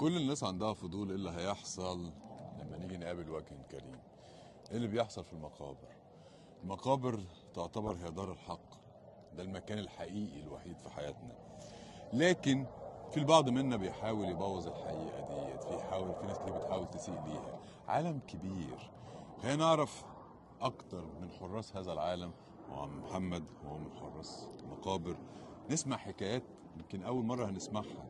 كل الناس عندها فضول ايه اللي هيحصل لما نيجي نقابل وجه كريم ايه اللي بيحصل في المقابر المقابر تعتبر هي دار الحق ده المكان الحقيقي الوحيد في حياتنا لكن في البعض منا بيحاول يبوظ الحقيقه ديت في حاول في ناس كتير بتحاول تسيء ليها عالم كبير خلينا نعرف اكتر من حراس هذا العالم وعم محمد وهو من حراس المقابر نسمع حكايات يمكن اول مره هنسمعها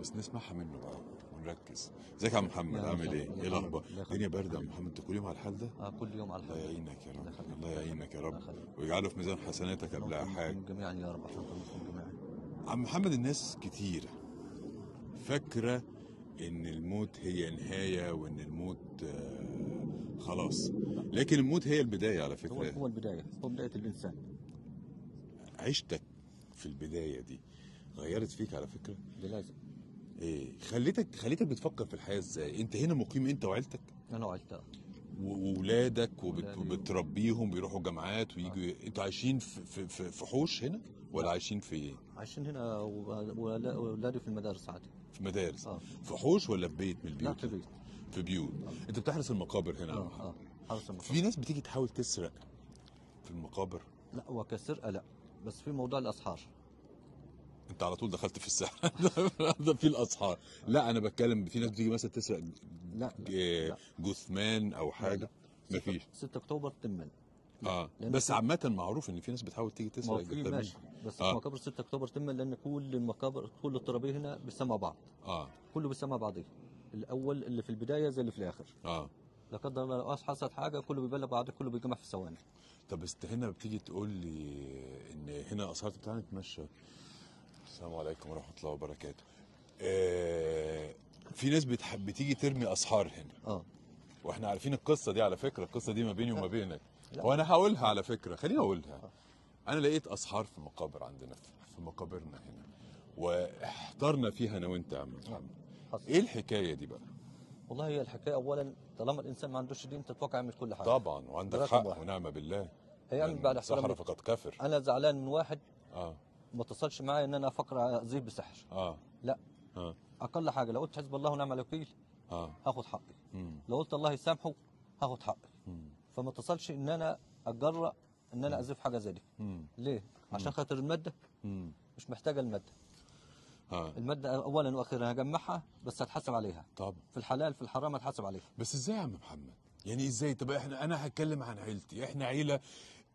بس نسمعها منه بقى مركز ازيك يا محمد عامل ايه؟ ايه الاخبار؟ الدنيا بارده يا محمد انت كل يوم على الحال ده؟ اه كل يوم على الحال الله يعينك يا رب الله يعينك يا رب ويجعله في ميزان حسناتك قبل حاجه جميعا يا رب جميعا عم محمد الناس كتير فاكره ان الموت هي نهايه وان الموت آه، خلاص لكن الموت هي البدايه على فكره هو هو البدايه هو بدايه الانسان عشتك في البدايه دي غيرت فيك على فكره ده لازم إيه خليتك خليتك بتفكر في الحياه ازاي انت هنا مقيم انت وعيلتك انا وعيلتك واولادك وبتربيهم بيروحوا جامعات ويجوا آه. انتوا عايشين في, في, في حوش هنا ولا عايشين في ايه؟ عايشين هنا واولادي في المدارس عادي في مدارس آه. في حوش ولا في بيت من البيوت؟ لا في بيت في بيوت آه. انت بتحرس المقابر هنا اه, آه. حرس المقابر في ناس بتيجي تحاول تسرق في المقابر لا هو كسرقه لا بس في موضوع الاسحار انت على طول دخلت في السحر ده في الاسحار لا انا بتكلم في ناس بتيجي مثلا تسرق لا, جثمان او حاجه مفيش 6 اكتوبر تمن اه بس عامة معروف ان في ناس بتحاول تيجي تسرق الجثمان ماشي بس آه. مقابر 6 اكتوبر تمن لان كل المقابر كل الترابيه هنا بتسمع بعض اه كله بيسمع بعضيه الاول اللي في البدايه زي اللي في الاخر اه لا قدر الله لو حصلت حاجه كله بيبلغ بعض كله بيتجمع في ثواني طب بس هنا بتيجي تقول لي ان هنا اسعار بتاعنا تمشى السلام عليكم ورحمه الله وبركاته آه، في ناس بتحب بتيجي ترمي اسحار هنا اه واحنا عارفين القصه دي على فكره القصه دي ما بيني وما بينك وانا هقولها على فكره خليني اقولها آه. انا لقيت اسحار في مقابر عندنا في مقابرنا هنا واحترنا فيها انا وانت يا عم محمد نعم. ايه الحكايه دي بقى والله هي الحكايه اولا طالما الانسان ما عندوش دين تتوقع يعمل كل حاجه طبعا وعندك حق ونعمه بالله هيعمل يعني بعد حساب فقد كفر انا زعلان من واحد اه ما اتصلش معايا ان انا افكر اذيب بسحر اه لا اه اقل حاجه لو قلت حزب الله ونعم الوكيل اه هاخد حقي مم. لو قلت الله يسامحه هاخد حقي مم. فما اتصلش ان انا اتجرأ ان انا اذيب حاجه زي دي مم. ليه؟ عشان خاطر الماده مم. مش محتاجه الماده آه. المادة أولا وأخيرا هجمعها بس هتحاسب عليها طب في الحلال في الحرام هتحاسب عليها بس إزاي يا عم محمد؟ يعني إزاي؟ طب إحنا أنا هتكلم عن عيلتي، إحنا عيلة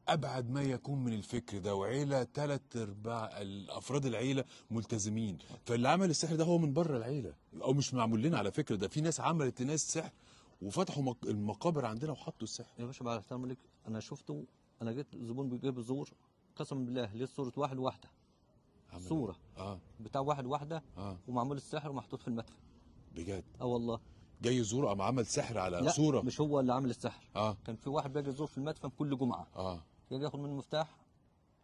ابعد ما يكون من الفكر ده وعيله ثلاث ارباع الافراد العيله ملتزمين فاللي عمل السحر ده هو من بره العيله او مش معمول لنا على فكره ده في ناس عملت ناس سحر وفتحوا المقابر عندنا وحطوا السحر يا باشا بعد احترام لك انا شفته انا جيت زبون بيجيب الزور قسما بالله ليه صوره واحد واحده إيه؟ صوره اه بتاع واحد واحده آه. ومعمول السحر ومحطوط في المدفن بجد اه والله جاي يزور قام عمل سحر على لا صوره مش هو اللي عمل السحر اه كان في واحد بيجي يزور في المدفن كل جمعه اه كان ياخذ من المفتاح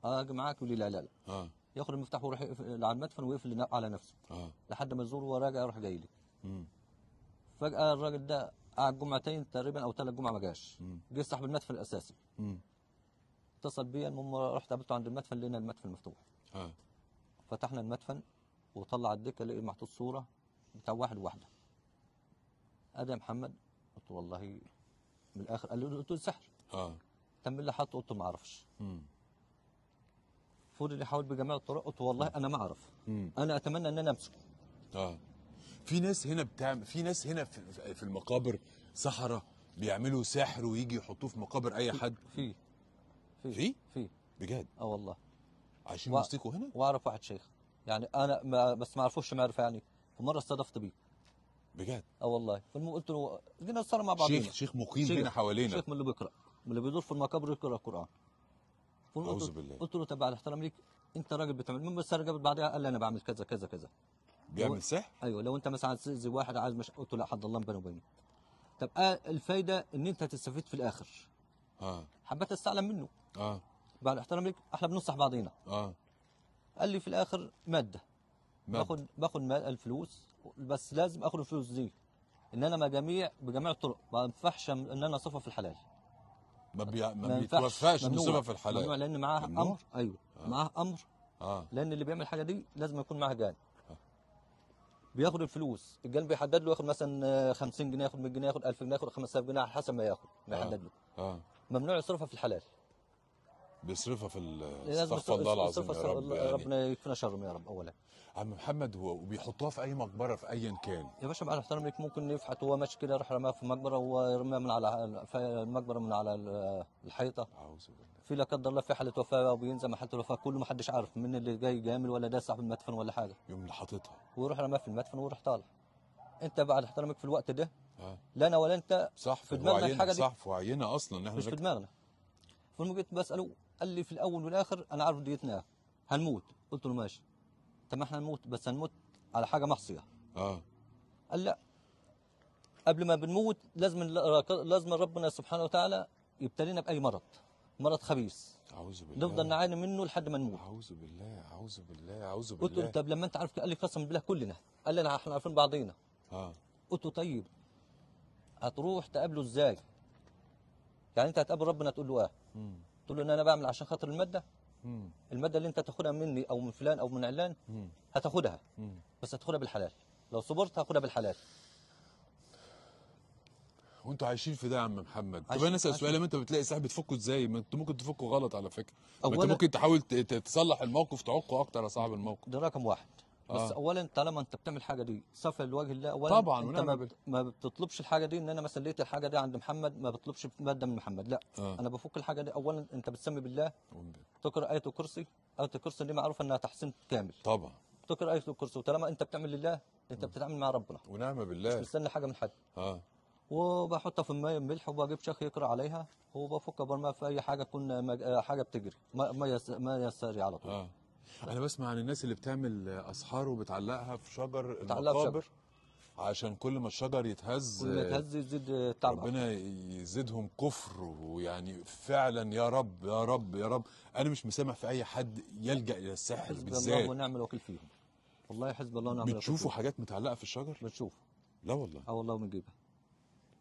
اق آه، معاك ولي لا لا لا آه. ياخذ المفتاح ويروح على المدفن ويقفل على نفسه آه. لحد ما يزور وراجع يروح جاي لك فجاه الراجل ده قعد جمعتين تقريبا او ثلاث جمعه ما جاش جه صاحب المدفن الاساسي مم. اتصل بيا المهم رحت قابلته عند المدفن لقينا المدفن مفتوح آه. فتحنا المدفن وطلع الدكه لقي محطوط صوره بتاع واحد وواحده ادم يا محمد قلت والله من الاخر قال له قلت له سحر اه تم اللي حاطه قلت ما اعرفش اللي حاول بجميع الطرق قلت والله انا ما اعرف انا اتمنى ان انا امسكه اه في ناس هنا بتعمل في ناس هنا في, في المقابر سحره بيعملوا سحر ويجي يحطوه في مقابر اي حد في في في في بجد اه والله عايشين وسطيكوا هنا واعرف واحد شيخ يعني انا ما بس ما اعرفوش معرفه يعني ومره استضفت بيه بجد اه والله فالمهم قلت له جينا صار مع بعض شيخ شيخ مقيم هنا حوالينا شيخ من اللي بيقرا اللي بيدور في المقابر يقرا القران اعوذ بالله قلت له تبع الاحترام ليك انت راجل بتعمل المهم بس رجبت بعدها قال لي انا بعمل كذا كذا كذا بيعمل سحر؟ ايوه لو انت مثلا عايز تاذي واحد عايز مش قلت له لا حد الله بينه وبينه طب آه، الفايده ان انت هتستفيد في الاخر اه حبيت استعلم منه اه بعد الاحترام ليك احنا بننصح بعضينا اه قال لي في الاخر ماده مادة. باخد باخد الفلوس بس لازم اخد الفلوس دي ان انا مجاميع بجميع الطرق ما ينفعش ان انا اصرفها في الحلال ما, بي... ما بيتوفاش نسبة في الحلال ممنوع لان معاه ممنوع؟ امر ايوه, أيوة. آه. معاه امر آه. لان اللي بيعمل الحاجه دي لازم يكون معاه جان آه. بياخد الفلوس الجان بيحدد له ياخد مثلا 50 آه، جنيه ياخد 100 جنيه ياخد 1000 جنيه ياخد 5000 جنيه على حسب ما ياخد آه. بيحدد له آه. ممنوع يصرفها في الحلال بيصرفها في استغفر الله العظيم يا رب يعني ربنا يكفينا شرهم يا رب اولا عم محمد وبيحطوها في اي مقبره في ايا كان يا باشا بعد احترامك ممكن يفحت هو ماشي كده راح رماها في مقبره ورماها من على المقبره من على الحيطه اعوذ بالله في لا قدر الله في حاله وفاه او بينزل حاله الوفاه كله ما حدش عارف من اللي جاي جامل ولا ده صاحب المدفن ولا حاجه يوم اللي حاططها ويروح رماها في المدفن ويروح طالع انت بعد احترامك في الوقت ده آه. لا انا ولا انت صح في دماغنا الحاجه دي صح في وعينا اصلا احنا مش في دماغنا فالمهم بساله قال لي في الاول والاخر انا عارف ديتنا هنموت قلت له ماشي طب ما احنا نموت بس هنموت على حاجه معصيه اه قال لا قبل ما بنموت لازم لازم ربنا سبحانه وتعالى يبتلينا باي مرض مرض خبيث اعوذ بالله نفضل نعاني منه لحد ما نموت اعوذ بالله اعوذ بالله اعوذ بالله قلت له طب لما انت عارف قال لي قسم بالله كلنا قال لي احنا عارفين بعضينا اه قلت له طيب هتروح تقابله ازاي يعني انت هتقابل ربنا تقول له اه تقول له ان انا بعمل عشان خاطر الماده مم. الماده اللي انت تاخدها مني او من فلان او من علان هتاخدها مم. بس هتاخدها بالحلال لو صبرت هاخدها بالحلال وانتوا عايشين في ده يا عم محمد طب انا اسال سؤال انت بتلاقي سلاح بتفكه ازاي ما انت ممكن تفكه غلط على فكره انت ممكن تحاول تصلح الموقف تعقه اكتر يا صاحب الموقف ده رقم واحد بس آه. اولا طالما انت بتعمل حاجه دي صفا لوجه الله اولا طبعا انت ما, بت... ما بتطلبش الحاجه دي ان انا مثلا لقيت الحاجه دي عند محمد ما بطلبش ماده من محمد لا آه. انا بفك الحاجه دي اولا انت بتسمي بالله تقرا ايه الكرسي ايه الكرسي دي معروفه انها تحسين كامل طبعا تقرا ايه الكرسي وطالما انت بتعمل لله انت آه. بتتعامل مع ربنا ونعم بالله مش مستني حاجه من حد اه وبحطها في الميه ملح وبجيب شيخ يقرا عليها وبفك برميها في اي حاجه تكون حاجه بتجري ميه ميه ساريه على طول آه. انا بسمع عن الناس اللي بتعمل اسحار وبتعلقها في شجر بتعلقها في المقابر شجر. عشان كل ما الشجر يتهز كل ما يتهز يزيد التعب ربنا يزيدهم كفر ويعني فعلا يا رب يا رب يا رب انا مش مسامح في اي حد يلجا الى السحر حزب بالذات حزب الله ونعم الوكيل فيهم والله حزب الله ونعم الوكيل بتشوفوا حاجات متعلقه في الشجر بتشوف لا والله اه والله بنجيبها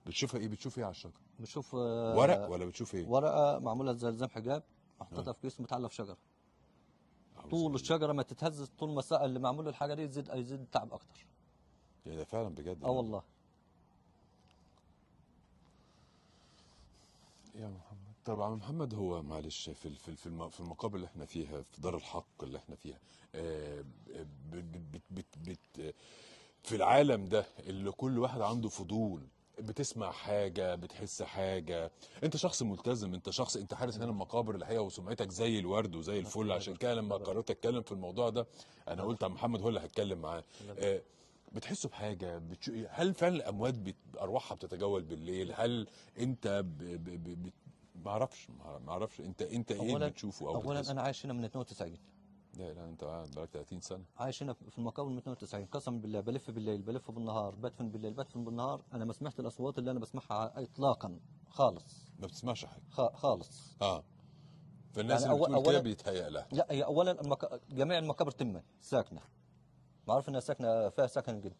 بتشوفها ايه بتشوف ايه على الشجر بتشوف آه، ورق ولا بتشوف ايه ورقه معموله زي الزام حجاب محطوطه آه. في كيس متعلقه في شجره طول الشجره ما تتهزش طول ما اللي معمول الحاجه دي يزيد يزيد التعب اكتر يا إيه ده فعلا بجد اه والله يا محمد طبعا محمد هو معلش في في في المقابل اللي احنا فيها في دار الحق اللي احنا فيها آه، بت بت بت بت في العالم ده اللي كل واحد عنده فضول بتسمع حاجه بتحس حاجه انت شخص ملتزم انت شخص انت حارس هنا المقابر الحقيقه وسمعتك زي الورد وزي الفل عشان كده لما قررت اتكلم في الموضوع ده انا قلت عم محمد هو اللي هتكلم معاه آه، بتحسوا بحاجه بتشو... هل فعلا الاموات بت... ارواحها بتتجول بالليل هل انت ب... ب... ب... ما اعرفش ما اعرفش انت انت ايه اللي بتشوفه او اولا انا عايش هنا من 92 لا لا انت قاعد بقالك 30 سنه عايش هنا في المقاول من 92 قسم بالله بلف بالليل بلف بالنهار بدفن بالليل بدفن بالنهار انا ما سمعت الاصوات اللي انا بسمعها اطلاقا خالص ما بتسمعش حاجه خالص اه فالناس يعني اللي بتقول كده بيتهيأ لها لا هي اولا المك... جميع المقابر تمه ساكنه معروف انها ساكنه فيها سكن جن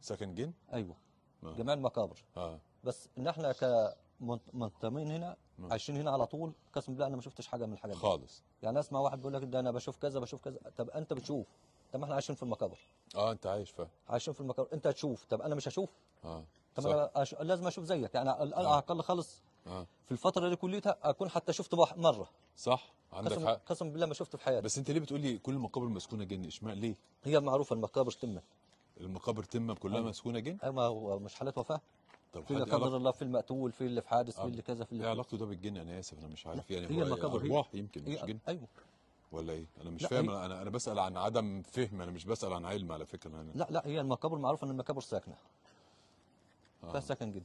سكن جن؟ ايوه آه. جميع المقابر اه بس نحن كمنتمين هنا نعم. عايشين هنا على طول قسم بالله انا ما شفتش حاجه من الحاجات دي خالص يعني اسمع واحد بيقول لك ده انا بشوف كذا بشوف كذا طب انت بتشوف طب ما احنا عايشين في المقابر اه انت عايش فاهم عايشين في المقابر انت هتشوف طب انا مش هشوف اه طب انا أش... لازم اشوف زيك يعني على الاقل آه. خالص آه. في الفتره اللي كليتها اكون حتى شفت مره صح عندك قسم حق قسم بالله ما شفت في حياتي بس انت ليه بتقول لي كل المقابر مسكونه جن اشمعنى ليه هي معروفه المقابر تمه المقابر تمه كلها أيوة. مسكونه جن ايوه مش حالات وفاه طب في اللي قدر الله في المقتول في اللي في حادث في اللي كذا في اللي ايه علاقته ده بالجن انا اسف انا مش عارف يعني هي هي ارواح يمكن مش جن ايوه ولا ايه انا مش فاهم انا انا بسال عن عدم فهم انا مش بسال عن علم على فكره انا لا لا هي المقابر معروفه ان المقابر ساكنه آه. ساكن جدا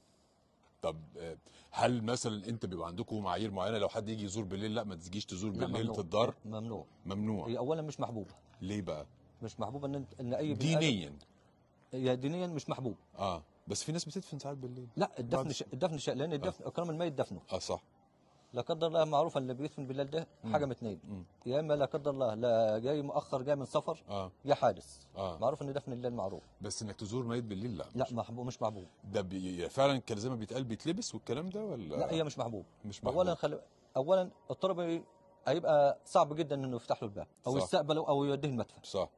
طب هل مثلا انت بيبقى عندكم معايير معينه لو حد يجي يزور بالليل لا ما تجيش تزور بالليل الدار ممنوع ممنوع هي اولا مش محبوبه ليه بقى مش محبوبه ان ان اي دينيا هي دينيا مش محبوب اه بس في ناس بتدفن ساعات بالليل لا الدفن ش... الدفن ش... لان الدفن آه. اكرام الميت دفنه اه صح لا قدر الله معروف ان اللي بيدفن بالليل ده حاجه من اثنين يا اما لا قدر الله لا جاي مؤخر جاي من سفر آه. يا حادث آه. معروف ان دفن الليل معروف بس انك تزور ميت بالليل لا لا محبوب مش محبوب ده بي... فعلا كان زي ما بيتقال بيتلبس والكلام ده ولا لا هي مش محبوب مش محبوب اولا خل... اولا الطلب هيبقى صعب جدا انه يفتح له الباب او يستقبله او يوديه المدفن صح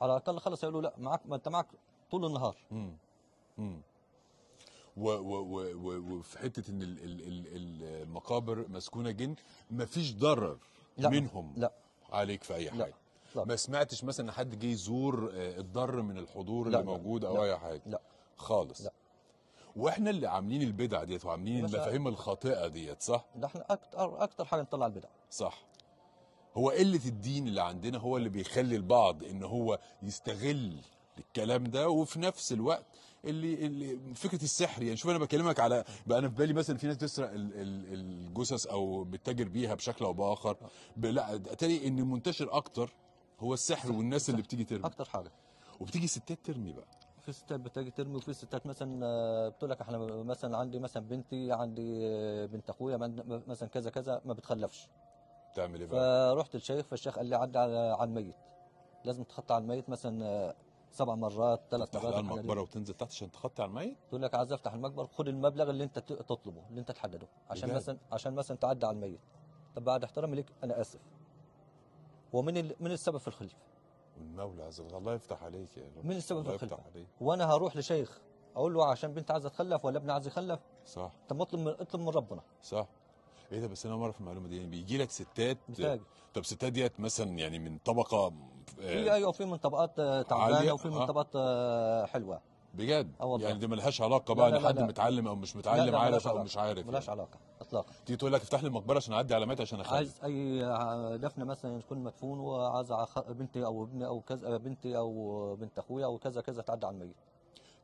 على الاقل خلاص يقول له لا معاك ما انت معاك طول النهار مم. و و و وفي حته ان ال ال ال المقابر مسكونه جن مفيش ضرر لا منهم لا عليك في اي حاجه لا لا ما سمعتش مثلا ان حد جه يزور آه، الضر من الحضور اللي موجود او اي حاجه لا خالص لا واحنا اللي عاملين البدع ديت وعاملين المفاهيم الخاطئه ديت صح؟ ده احنا اكتر اكتر حاجه نطلع البدع صح هو قله الدين اللي عندنا هو اللي بيخلي البعض ان هو يستغل الكلام ده وفي نفس الوقت اللي, اللي فكره السحر يعني شوف انا بكلمك على بقى انا في بالي مثلا في ناس بتسرق الجثث او بتتاجر بيها بشكل او باخر لا اتاري ان منتشر اكتر هو السحر والناس اللي بتيجي ترمي اكتر حاجه وبتيجي ستات ترمي بقى في ستات بتيجي ترمي وفي ستات مثلا آه، بتقول لك احنا مثلا عندي مثلا بنتي عندي آه، بنت اخويا مثلا كذا كذا ما بتخلفش تعمل ايه بقى؟ فرحت للشيخ فالشيخ قال لي عدى على الميت لازم تحط على الميت مثلا آه، سبع مرات ثلاث مرات تفتح المقبره وتنزل تحت عشان تخطي على الميت تقول لك عايز افتح المقبره خد المبلغ اللي انت تطلبه اللي انت تحدده عشان مثلا عشان مثلا تعدي على الميت طب بعد احترامي ليك انا اسف ومن ال... من السبب في الخليفه المولى عز وجل الله يفتح عليك يا رب من السبب في الخليفه وانا هروح لشيخ اقول له عشان بنت عايزه تخلف ولا ابن عايز يخلف صح طب اطلب من اطلب من ربنا صح ايه ده بس انا ما اعرف المعلومه دي يعني بيجي لك ستات متاجر. طب ستات ديت مثلا يعني من طبقه آه، في ايوه في من طبقات آه، تعبانه وفي من طبقات آه، حلوه بجد أوضح. يعني دي ملهاش علاقه بقى ان حد متعلم او مش متعلم لا لا عارف او مش عارف ملهاش يعني. علاقه اطلاقا تيجي تقول لك افتح لي المقبره عشان اعدي علامات عشان اخلي عايز اي دفنه مثلا تكون مدفون وعايز بنتي او ابني او كذا بنتي او بنت اخويا او كذا كذا تعدي على الميت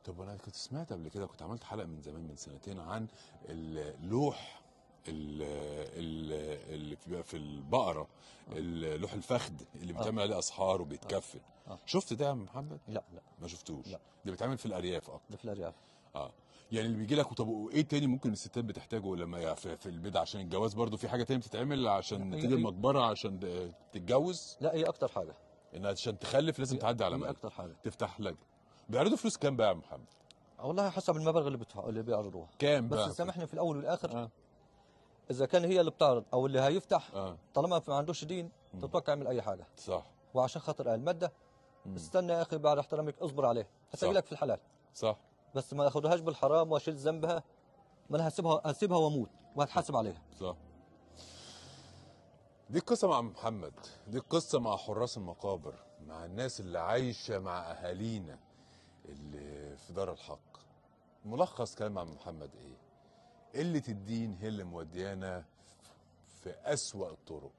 طب انا كنت سمعت قبل كده كنت عملت حلقه من زمان من سنتين عن اللوح اللي بتبقى في البقره آه. لوح الفخد اللي آه. بيتعمل عليه اسحار وبيتكفن آه. شفت ده يا محمد؟ لا لا ما شفتوش لا. ده بيتعمل في الارياف اكتر ده في الارياف اه يعني اللي بيجي لك طب ايه تاني ممكن الستات بتحتاجه لما في, في البيت عشان الجواز برضو في حاجه تانية بتتعمل عشان تيجي إيه؟ المقبره عشان تتجوز لا هي إيه اكتر حاجه ان عشان تخلف لازم إيه- تعدي على مالك اكتر حاجه تفتح لك بيعرضوا فلوس كام بقى يا محمد والله حسب المبلغ اللي بتح... اللي بيعرضوها كام بقى بس سامحني في الاول والاخر آه. اذا كان هي اللي بتعرض او اللي هيفتح آه. طالما ما عندوش دين تتوقع يعمل اي حاجه صح وعشان خاطر الماده استنى يا اخي بعد احترامك اصبر عليها هتجي لك في الحلال صح بس ما اخدهاش بالحرام واشيل ذنبها ما انا هسيبها هسيبها واموت وهتحاسب عليها صح دي قصة مع محمد دي قصة مع حراس المقابر مع الناس اللي عايشة مع أهالينا اللي في دار الحق ملخص كلام عم محمد إيه قله الدين هي اللي موديانا في اسوا الطرق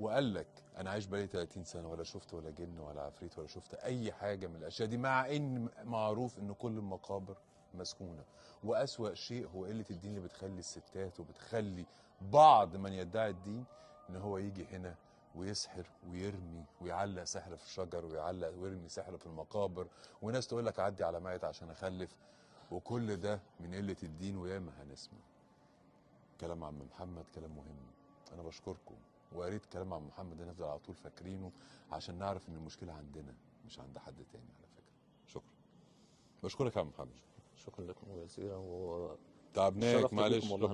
وقال لك انا عايش بقالي 30 سنه ولا شفت ولا جن ولا عفريت ولا شفت اي حاجه من الاشياء دي مع ان معروف ان كل المقابر مسكونه واسوا شيء هو قله إيه الدين اللي بتخلي الستات وبتخلي بعض من يدعي الدين ان هو يجي هنا ويسحر ويرمي ويعلق سحر في الشجر ويعلق ويرمي سحر في المقابر وناس تقول لك عدي على ميت عشان اخلف وكل ده من قله الدين وياما هنسمع كلام عم محمد كلام مهم انا بشكركم وقريت كلام عم محمد هنفضل على طول فاكرينه عشان نعرف ان المشكله عندنا مش عند حد تاني على فكره شكرا بشكرك يا عم محمد شكرا لكم جزيلا و تعبناك معلش